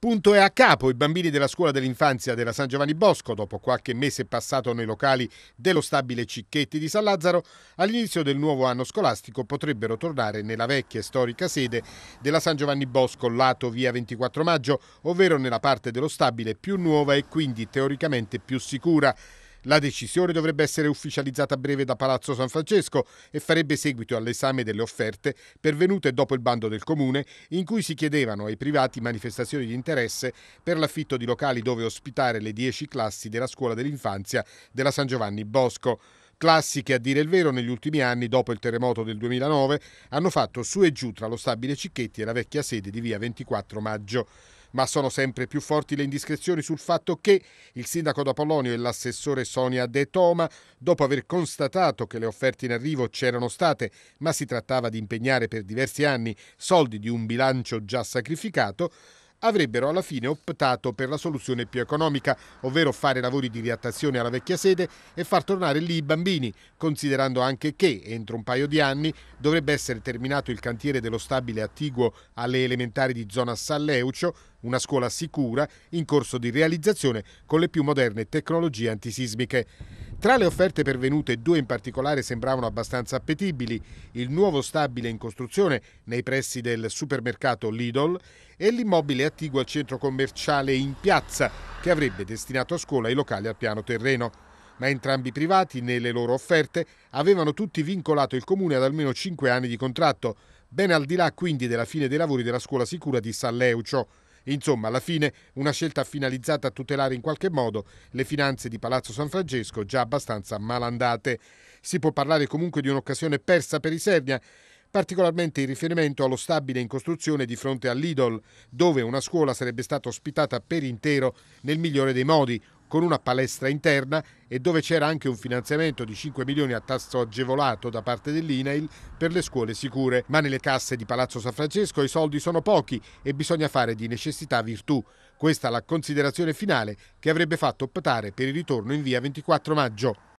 Punto è a capo, i bambini della scuola dell'infanzia della San Giovanni Bosco, dopo qualche mese passato nei locali dello stabile Cicchetti di San Lazzaro, all'inizio del nuovo anno scolastico potrebbero tornare nella vecchia e storica sede della San Giovanni Bosco, lato via 24 maggio, ovvero nella parte dello stabile più nuova e quindi teoricamente più sicura. La decisione dovrebbe essere ufficializzata a breve da Palazzo San Francesco e farebbe seguito all'esame delle offerte pervenute dopo il bando del Comune in cui si chiedevano ai privati manifestazioni di interesse per l'affitto di locali dove ospitare le 10 classi della scuola dell'infanzia della San Giovanni Bosco classi che a dire il vero negli ultimi anni, dopo il terremoto del 2009, hanno fatto su e giù tra lo stabile Cicchetti e la vecchia sede di via 24 maggio ma sono sempre più forti le indiscrezioni sul fatto che il sindaco d'Apolonio e l'assessore Sonia De Toma, dopo aver constatato che le offerte in arrivo c'erano state, ma si trattava di impegnare per diversi anni soldi di un bilancio già sacrificato, avrebbero alla fine optato per la soluzione più economica, ovvero fare lavori di riattazione alla vecchia sede e far tornare lì i bambini, considerando anche che entro un paio di anni dovrebbe essere terminato il cantiere dello stabile attiguo alle elementari di zona San Leucio, una scuola sicura in corso di realizzazione con le più moderne tecnologie antisismiche. Tra le offerte pervenute, due in particolare sembravano abbastanza appetibili, il nuovo stabile in costruzione nei pressi del supermercato Lidl e l'immobile attiguo al centro commerciale in piazza, che avrebbe destinato a scuola i locali al piano terreno. Ma entrambi i privati, nelle loro offerte, avevano tutti vincolato il comune ad almeno 5 anni di contratto, ben al di là quindi della fine dei lavori della scuola sicura di San Leucio. Insomma, alla fine una scelta finalizzata a tutelare in qualche modo le finanze di Palazzo San Francesco già abbastanza malandate. Si può parlare comunque di un'occasione persa per i Sernia, particolarmente in riferimento allo stabile in costruzione di fronte all'Idol, dove una scuola sarebbe stata ospitata per intero nel migliore dei modi, con una palestra interna e dove c'era anche un finanziamento di 5 milioni a tasso agevolato da parte dell'INAIL per le scuole sicure. Ma nelle casse di Palazzo San Francesco i soldi sono pochi e bisogna fare di necessità virtù. Questa la considerazione finale che avrebbe fatto optare per il ritorno in via 24 maggio.